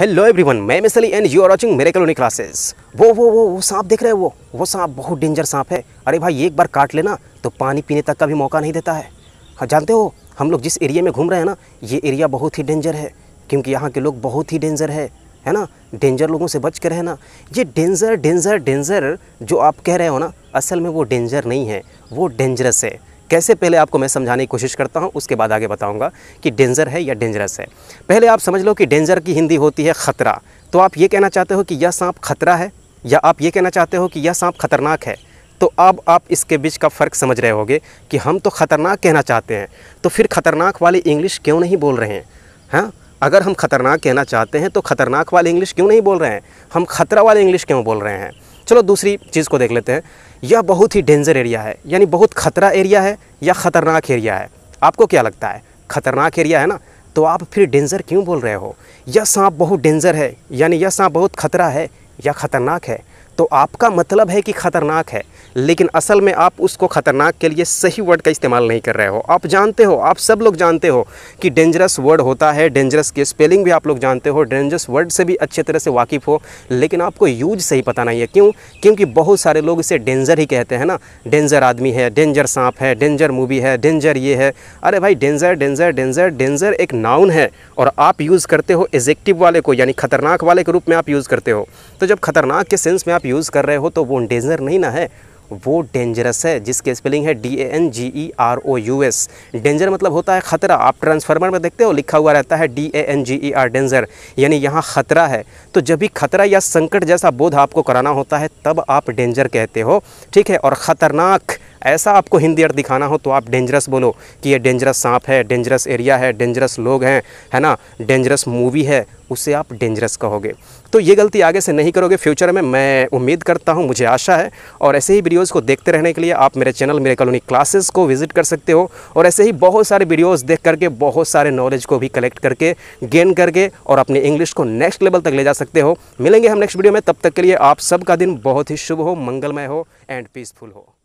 hello everyone मैं मिसली and you are watching मेरे कलोनी क्लासेस वो वो वो वो सांप देख रहे हो वो वो सांप बहुत डेंजर सांप है अरे भाई एक बार काट लेना तो पानी पीने तक का भी मौका नहीं देता है हाँ जानते हो हम लोग जिस एरिया में घूम रहे हैं ना ये एरिया बहुत ही डेंजर है क्योंकि यहाँ के लोग बहुत ही डेंजर है है ना डेंजर लोगों से बच रहे रहना ये डेंजर डेंजर डेंजर जो आप कह रहे हो ना असल में वो डेंजर नहीं है वो डेंजरस है कैसे पहले आपको मैं समझाने की कोशिश करता हूँ उसके बाद आगे बताऊँगा कि डेंजर है या डेंजरस है पहले आप समझ लो कि डेंजर की हिंदी होती है ख़तरा तो आप ये कहना चाहते हो कि यह सांप खतरा है या आप ये कहना चाहते हो कि यह सांप खतरनाक है तो अब आप इसके बीच का फ़र्क समझ रहे होगे कि हम तो ख़तरनाक कहना चाहते हैं तो फिर ख़तरनाक वाली इंग्लिश क्यों नहीं बोल रहे हैं हाँ अगर हम ख़तरनाक कहना चाहते हैं तो ख़तरनाक वाली इंग्लिश क्यों नहीं बोल रहे हैं हम ख़तरा वाली इंग्लिश क्यों बोल रहे हैं चलो दूसरी चीज़ को देख लेते हैं यह बहुत ही डेंजर एरिया है यानी बहुत खतरा एरिया है या ख़तरनाक एरिया है आपको क्या लगता है खतरनाक एरिया है ना तो आप फिर डेंजर क्यों बोल रहे हो यह सांप बहुत डेंजर है यानी यह सांप बहुत खतरा है या ख़तरनाक है तो आपका मतलब है कि ख़तरनाक है लेकिन असल में आप उसको ख़तरनाक के लिए सही वर्ड का इस्तेमाल नहीं कर रहे हो आप जानते हो आप सब लोग जानते हो कि डेंजरस वर्ड होता है डेंजरस की स्पेलिंग भी आप लोग जानते हो डेंजरस वर्ड से भी अच्छे तरह से वाकिफ़ हो लेकिन आपको यूज सही पता नहीं है क्यों क्योंकि बहुत सारे लोग इसे डेंजर ही कहते हैं ना डेंजर आदमी है डेंजर सांप है डेंजर मूवी है डेंजर ये है अरे भाई डेंजर डेंजर डेंजर डेंजर एक नाउन है और आप यूज़ करते हो एजेक्टिव वाले को यानी ख़तरनाक वाले के रूप में आप यूज़ करते हो तो जब ख़तरनाक के सेंस में आप यूज़ कर रहे हो तो वो डेंजर नहीं ना है वो डेंजरस है जिसके स्पेलिंग है D A N G E R O U S danger मतलब होता है ख़तरा आप ट्रांसफार्मर में देखते हो लिखा हुआ रहता है D A N G E R danger यानी यहाँ ख़तरा है तो जब भी खतरा या संकट जैसा बोध आपको कराना होता है तब आप डेंजर कहते हो ठीक है और ख़तरनाक ऐसा आपको हिंदी अर्थ दिखाना हो तो आप डेंजरस बोलो कि ये डेंजरस सांप है डेंजरस एरिया है डेंजरस लोग हैं है ना डेंजरस मूवी है उसे आप डेंजरस कहोगे तो ये गलती आगे से नहीं करोगे फ्यूचर में मैं उम्मीद करता हूँ मुझे आशा है और ऐसे ही वीडियोज़ को देखते रहने के लिए आप मेरे चैनल मेरे कॉलोनी क्लासेस को विजिट कर सकते हो और ऐसे ही बहुत सारे वीडियोज़ देख करके बहुत सारे नॉलेज को भी कलेक्ट करके गेन करके और अपने इंग्लिश को नेक्स्ट लेवल तक ले जा सकते हो मिलेंगे हम नेक्स्ट वीडियो में तब तक के लिए आप सबका दिन बहुत ही शुभ हो मंगलमय हो एंड पीसफुल हो